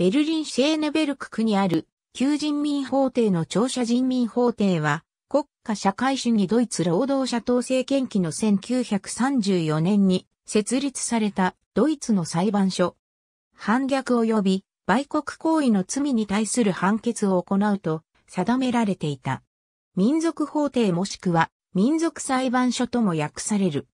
ベルリン・シェーネベルク区にある、旧人民法廷の庁舎人民法廷は、国家社会主義ドイツ労働者統政権期の1934年に設立されたドイツの裁判所。反逆及び売国行為の罪に対する判決を行うと定められていた。民族法廷もしくは民族裁判所とも訳される。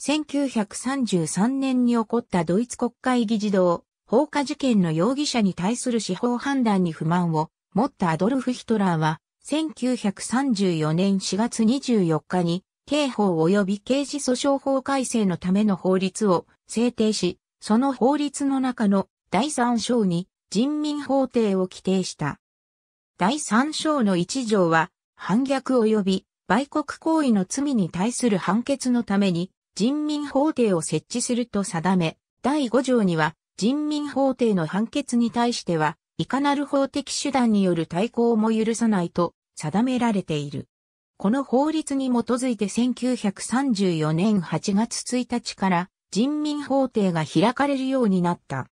1933年に起こったドイツ国会議事堂放火事件の容疑者に対する司法判断に不満を持ったアドルフ・ヒトラーは、1934年4月24日に、刑法及び刑事訴訟法改正のための法律を制定し、その法律の中の第3章に人民法廷を規定した。第3章の1条は、反逆及び売国行為の罪に対する判決のために人民法廷を設置すると定め、第5条には人民法廷の判決に対しては、いかなる法的手段による対抗も許さないと定められている。この法律に基づいて1934年8月1日から人民法廷が開かれるようになった。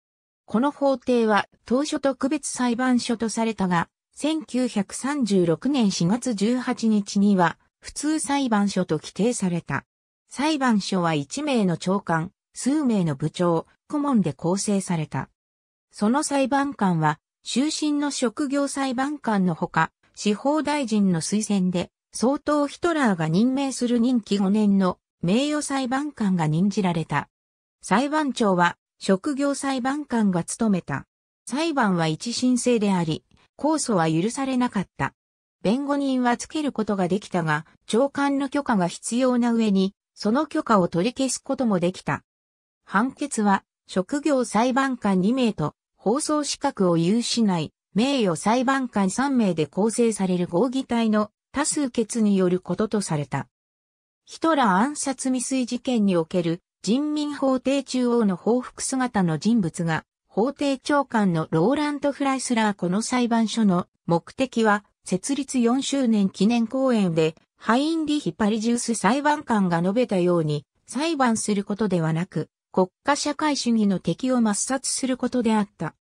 この法廷は当初特別裁判所とされたが、1936年4月18日には普通裁判所と規定された。裁判所は1名の長官、数名の部長、顧問で構成された。その裁判官は、終身の職業裁判官のほか、司法大臣の推薦で、総統ヒトラーが任命する任期5年の名誉裁判官が任じられた。裁判長は職業裁判官が務めた。裁判は一審制であり、控訴は許されなかった。弁護人はつけることができたが、長官の許可が必要な上に、その許可を取り消すこともできた。判決は、職業裁判官2名と、放送資格を有しない名誉裁判官3名で構成される合議体の多数決によることとされた。ヒトラー暗殺未遂事件における人民法廷中央の報復姿の人物が、法廷長官のローラント・フライスラーこの裁判所の目的は、設立4周年記念公演で、ハインリヒ・パリジュース裁判官が述べたように、裁判することではなく、国家社会主義の敵を抹殺することであった。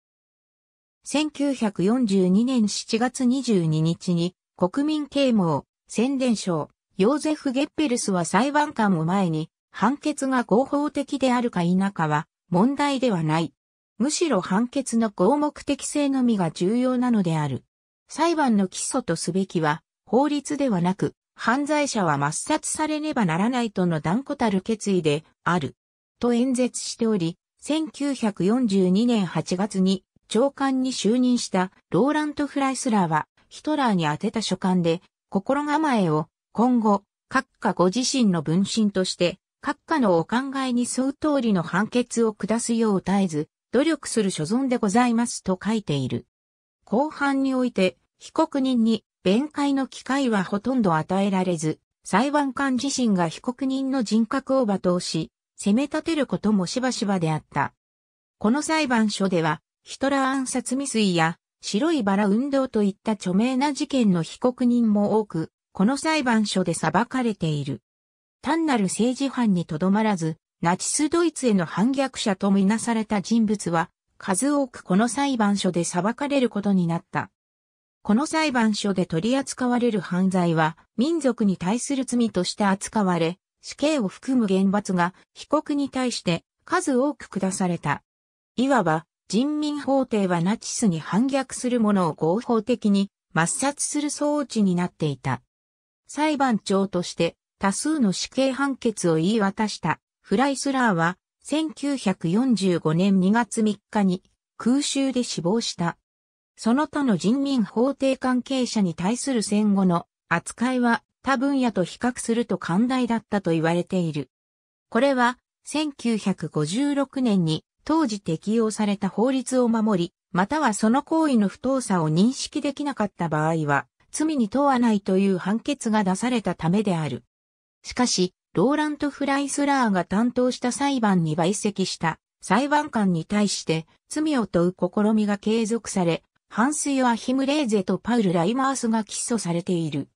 1942年7月22日に国民啓蒙、宣伝省、ヨーゼフ・ゲッペルスは裁判官を前に判決が合法的であるか否かは問題ではない。むしろ判決の合目的性のみが重要なのである。裁判の基礎とすべきは法律ではなく犯罪者は抹殺されねばならないとの断固たる決意である。と演説しており、1942年8月に長官に就任したローラント・フライスラーはヒトラーに宛てた書簡で心構えを今後、閣下ご自身の分身として、閣下のお考えに沿う通りの判決を下すよう絶えず、努力する所存でございますと書いている。後半において、被告人に弁解の機会はほとんど与えられず、裁判官自身が被告人の人格を罵倒し、攻め立てることもしばしばであった。この裁判所では、ヒトラー暗殺未遂や白いバラ運動といった著名な事件の被告人も多く、この裁判所で裁かれている。単なる政治犯にとどまらず、ナチスドイツへの反逆者とみなされた人物は、数多くこの裁判所で裁かれることになった。この裁判所で取り扱われる犯罪は、民族に対する罪として扱われ、死刑を含む厳罰が被告に対して数多く下された。いわば、人民法廷はナチスに反逆する者を合法的に抹殺する装置になっていた。裁判長として多数の死刑判決を言い渡したフライスラーは1945年2月3日に空襲で死亡した。その他の人民法廷関係者に対する戦後の扱いは他分野と比較すると寛大だったと言われている。これは、1956年に当時適用された法律を守り、またはその行為の不当さを認識できなかった場合は、罪に問わないという判決が出されたためである。しかし、ローラント・フライスラーが担当した裁判に陪席した裁判官に対して罪を問う試みが継続され、ハンス・ヨアヒム・レーゼとパウル・ライマースが起訴されている。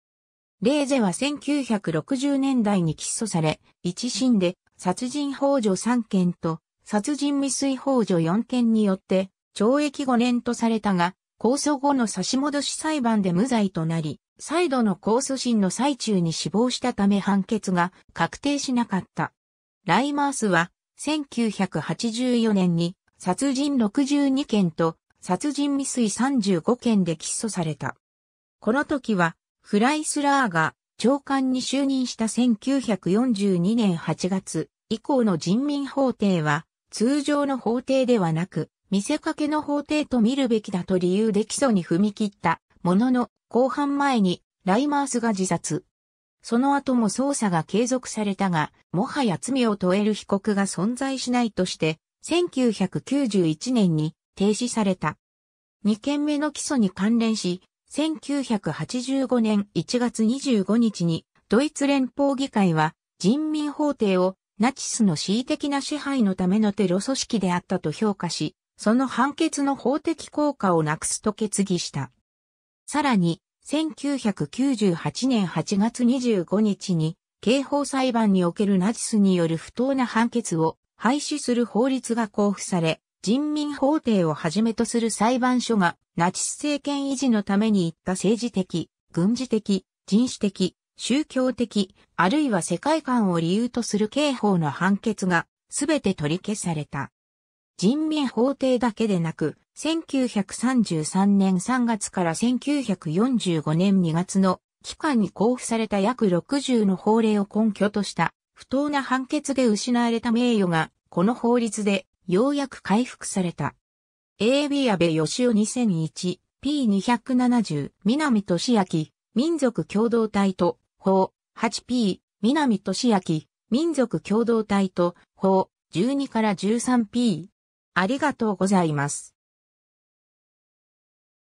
レーゼは1960年代に起訴され、一審で殺人法助3件と殺人未遂法助4件によって懲役5年とされたが、控訴後の差し戻し裁判で無罪となり、再度の控訴審の最中に死亡したため判決が確定しなかった。ライマースは1984年に殺人62件と殺人未遂35件で起訴された。この時はフライスラーが長官に就任した1942年8月以降の人民法廷は通常の法廷ではなく見せかけの法廷と見るべきだと理由で起訴に踏み切ったものの後半前にライマースが自殺。その後も捜査が継続されたが、もはや罪を問える被告が存在しないとして、1991年に停止された。2件目の起訴に関連し、1985年1月25日にドイツ連邦議会は人民法廷をナチスの恣意的な支配のためのテロ組織であったと評価し、その判決の法的効果をなくすと決議した。さらに、1998年8月25日に、刑法裁判におけるナチスによる不当な判決を廃止する法律が公布され、人民法廷をはじめとする裁判所がナチス政権維持のために行った政治的、軍事的、人種的、宗教的、あるいは世界観を理由とする刑法の判決がすべて取り消された。人民法廷だけでなく、1933年3月から1945年2月の期間に交付された約60の法令を根拠とした不当な判決で失われた名誉がこの法律でようやく回復された。AB 安倍義雄 2001P270 南俊明民族共同体と法 8P 南俊明民族共同体と法12から 13P ありがとうございます。